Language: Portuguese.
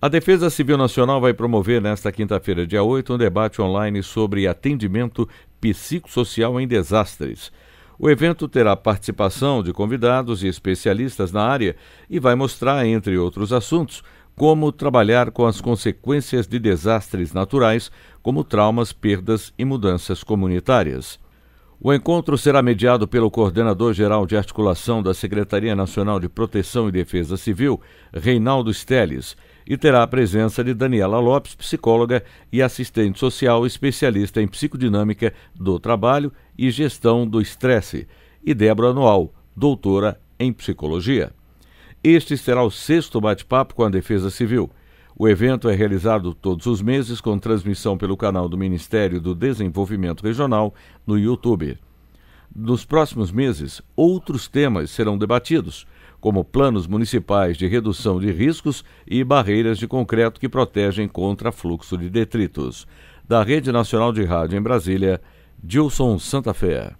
A Defesa Civil Nacional vai promover nesta quinta-feira, dia 8, um debate online sobre atendimento psicossocial em desastres. O evento terá participação de convidados e especialistas na área e vai mostrar, entre outros assuntos, como trabalhar com as consequências de desastres naturais, como traumas, perdas e mudanças comunitárias. O encontro será mediado pelo coordenador-geral de articulação da Secretaria Nacional de Proteção e Defesa Civil, Reinaldo Steles, e terá a presença de Daniela Lopes, psicóloga e assistente social especialista em psicodinâmica do trabalho e gestão do estresse, e Débora Noal, doutora em psicologia. Este será o sexto bate-papo com a Defesa Civil. O evento é realizado todos os meses com transmissão pelo canal do Ministério do Desenvolvimento Regional no YouTube. Nos próximos meses, outros temas serão debatidos como planos municipais de redução de riscos e barreiras de concreto que protegem contra fluxo de detritos. Da Rede Nacional de Rádio em Brasília, Dilson Santa Fé.